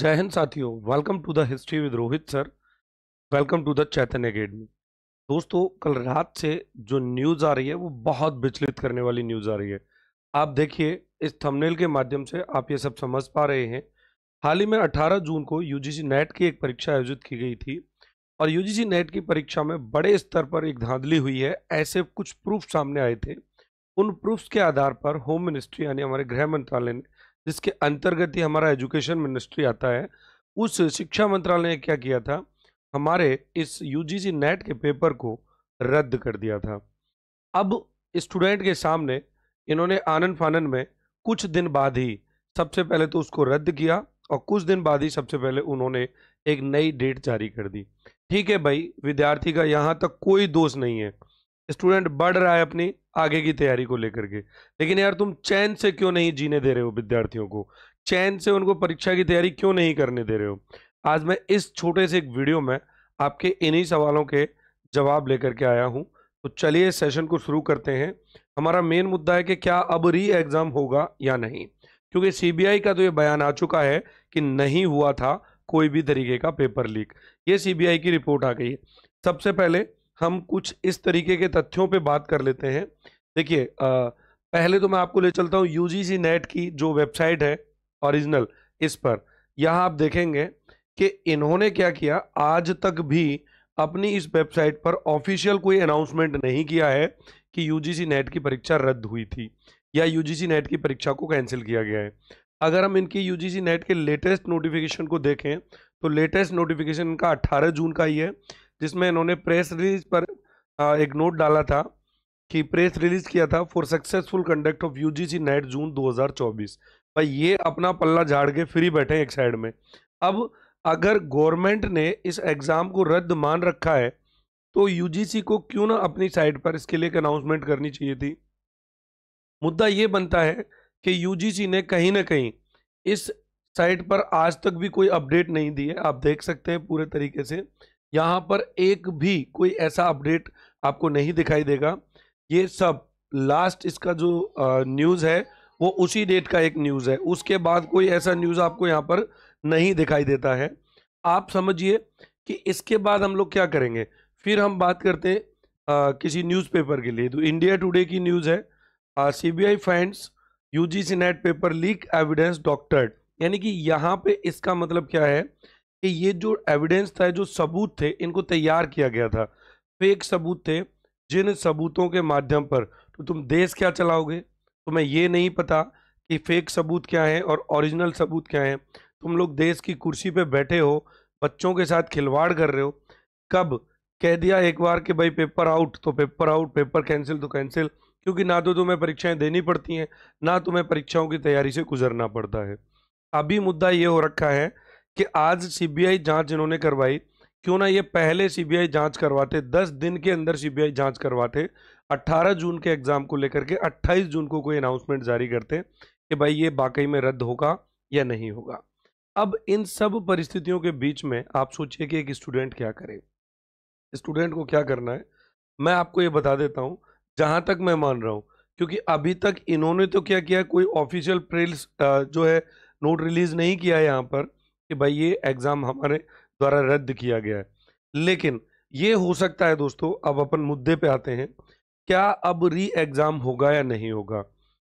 जय हिंद साथियों welcome to the history with Rohit sir welcome to the Chaitanya academy दोस्तों कल रात से जो न्यूज़ आ रही है वो बहुत विचलित करने वाली न्यूज़ आ रही है आप देखिए इस थंबनेल के माध्यम से आप ये सब समझ पा रहे हैं हाल ही में 18 जून को यूजीसी नेट की एक परीक्षा आयोजित की गई थी और यूजीसी नेट की परीक्षा में बड़े स्तर पर एक धांधली हुई है ऐसे कुछ प्रूफ सामने आए थे उन प्रूफ्स के आधार पर होम मिनिस्ट्री यानी हमारे गृह मंत्रालय ने जिसके अंतर्गत ही हमारा एजुकेशन मिनिस्ट्री आता है उस शिक्षा मंत्रालय ने क्या किया था हमारे इस यूजीसी नेट के पेपर को रद्द कर दिया था अब स्टूडेंट के सामने इन्होंने आनंद फानन में कुछ दिन बाद ही सबसे पहले तो उसको रद्द किया और कुछ दिन बाद ही सबसे पहले उन्होंने एक नई डेट जारी कर दी ठीक है भाई विद्यार्थी का यहाँ तक कोई दोष नहीं है स्टूडेंट बढ़ रहा है अपनी आगे की तैयारी को लेकर के लेकिन यार तुम चैन से क्यों नहीं जीने दे रहे हो विद्यार्थियों को चैन से उनको परीक्षा की तैयारी क्यों नहीं करने दे रहे हो आज मैं इस छोटे से एक वीडियो में आपके इन्हीं सवालों के जवाब लेकर के आया हूँ तो चलिए सेशन को शुरू करते हैं हमारा मेन मुद्दा है कि क्या अब री एग्ज़ाम होगा या नहीं क्योंकि सीबीआई का तो ये बयान आ चुका है कि नहीं हुआ था कोई भी तरीके का पेपर लीक ये सीबीआई की रिपोर्ट आ गई है सबसे पहले हम कुछ इस तरीके के तथ्यों पे बात कर लेते हैं देखिए पहले तो मैं आपको ले चलता हूँ यू जी नेट की जो वेबसाइट है ओरिजिनल इस पर यहाँ आप देखेंगे कि इन्होंने क्या किया आज तक भी अपनी इस वेबसाइट पर ऑफिशियल कोई अनाउंसमेंट नहीं किया है कि यूजीसी नेट की परीक्षा रद्द हुई थी या यूजीसी नेट की परीक्षा को कैंसिल किया गया है अगर हम इनकी यूजीसी नेट के लेटेस्ट नोटिफिकेशन को देखें तो लेटेस्ट नोटिफिकेशन इनका 18 जून का ही है जिसमें इन्होंने प्रेस रिलीज पर एक नोट डाला था कि प्रेस रिलीज किया था for successful conduct of UGC NET June 2024 भाई ये अपना पल्ला झाड़ के फ्री बैठे एक साइड में अब अगर गवर्नमेंट ने इस एग्ज़ाम को रद्द मान रखा है तो यूजीसी को क्यों ना अपनी साइड पर इसके लिए एक अनाउंसमेंट करनी चाहिए थी मुद्दा ये बनता है कि यूजीसी ने कहीं ना कहीं इस साइट पर आज तक भी कोई अपडेट नहीं दी है आप देख सकते हैं पूरे तरीके से यहाँ पर एक भी कोई ऐसा अपडेट आपको नहीं दिखाई देगा ये सब लास्ट इसका जो न्यूज़ है वो उसी डेट का एक न्यूज़ है उसके बाद कोई ऐसा न्यूज़ आपको यहाँ पर नहीं दिखाई देता है आप समझिए कि इसके बाद हम लोग क्या करेंगे फिर हम बात करते हैं आ, किसी न्यूज़पेपर के लिए तो इंडिया टुडे की न्यूज़ है C B I finds U G C NET paper leak evidence doctored यानी कि यहाँ पे इसका मतलब क्या है कि ये जो एविडेंस था जो सबूत थे इनको तैयार किया गया था फेक सबूत थे जिन सबूतों के माध्यम पर तो तुम देश क्या चलाओगे तुम्हें ये नहीं पता कि फेक सबूत क्या है और ओरिजिनल सबूत क्या है तुम लोग देश की कुर्सी पे बैठे हो बच्चों के साथ खिलवाड़ कर रहे हो कब कह दिया एक बार कि भाई पेपर आउट तो पेपर आउट पेपर कैंसिल तो कैंसिल क्योंकि ना तो तुम्हें परीक्षाएं देनी पड़ती हैं ना तुम्हें परीक्षाओं की तैयारी से गुजरना पड़ता है अभी मुद्दा ये हो रखा है कि आज सीबीआई जांच जिन्होंने करवाई क्यों ना ये पहले सीबीआई जांच करवाते दस दिन के अंदर सीबीआई जांच करवाते 18 जून के एग्ज़ाम को लेकर के 28 जून को कोई अनाउंसमेंट जारी करते कि भाई ये वाकई में रद्द होगा या नहीं होगा अब इन सब परिस्थितियों के बीच में आप सोचिए कि एक स्टूडेंट क्या करे स्टूडेंट को क्या करना है मैं आपको ये बता देता हूँ जहाँ तक मैं मान रहा हूँ क्योंकि अभी तक इन्होंने तो क्या किया कोई ऑफिशियल प्रेल्स जो है नोट रिलीज़ नहीं किया यहाँ पर कि भाई ये एग्ज़ाम हमारे द्वारा रद्द किया गया है लेकिन ये हो सकता है दोस्तों अब अपन मुद्दे पे आते हैं क्या अब री एग्ज़ाम होगा या नहीं होगा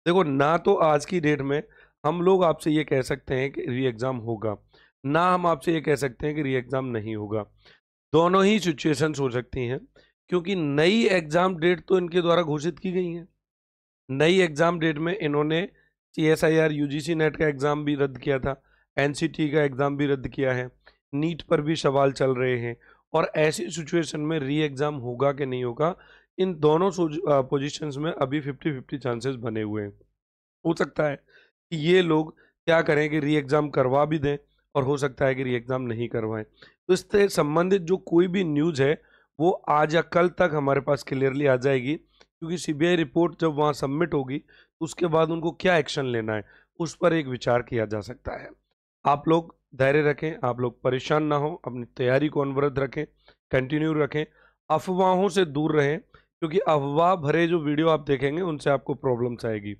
देखो ना तो आज की डेट में हम लोग आपसे ये कह सकते हैं कि री एग्ज़ाम होगा ना हम आपसे ये कह सकते हैं कि री एग्ज़ाम नहीं होगा दोनों ही सिचुएशंस हो सकती हैं क्योंकि नई एग्ज़ाम डेट तो इनके द्वारा घोषित की गई है नई एग्ज़ाम डेट में इन्होंने C S I R U G C NET का एग्ज़ाम भी रद्द किया था एनसीटी का एग्ज़ाम भी रद्द किया है नीट पर भी सवाल चल रहे हैं और ऐसी सिचुएशन में री एग्ज़ाम होगा कि नहीं होगा इन दोनों पोजिशंस में अभी फिफ्टी फिफ्टी चांसेस बने हुए हैं हो सकता है कि ये लोग क्या करें कि री एग्ज़ाम करवा भी दें और हो सकता है कि री एग्ज़ाम नहीं करवाएं तो इससे संबंधित जो कोई भी न्यूज़ है वो आज या कल तक हमारे पास क्लियरली आ जाएगी क्योंकि सीबीआई रिपोर्ट जब वहाँ सबमिट होगी उसके बाद उनको क्या एक्शन लेना है उस पर एक विचार किया जा सकता है आप लोग धैर्य रखें आप लोग परेशान ना हो अपनी तैयारी को अनवरत रखें कंटिन्यू रखें अफवाहों से दूर रहें क्योंकि अफवाह भरे जो वीडियो आप देखेंगे उनसे आपको प्रॉब्लम्स आएगी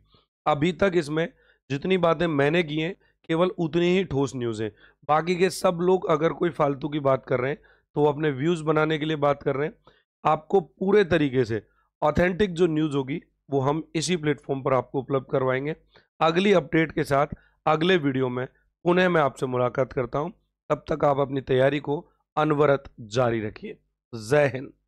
अभी तक इसमें जितनी बातें मैंने की हैं केवल उतनी ही ठोस न्यूज़ हैं बाकी के सब लोग अगर कोई फालतू की बात कर रहे हैं तो वो अपने व्यूज़ बनाने के लिए बात कर रहे हैं आपको पूरे तरीके से ऑथेंटिक जो न्यूज़ होगी वो हम इसी प्लेटफॉर्म पर आपको उपलब्ध करवाएंगे अगली अपडेट के साथ अगले वीडियो में पुनः मैं आपसे मुलाकात करता हूँ तब तक आप अपनी तैयारी को अनवरत जारी रखिए जय हिंद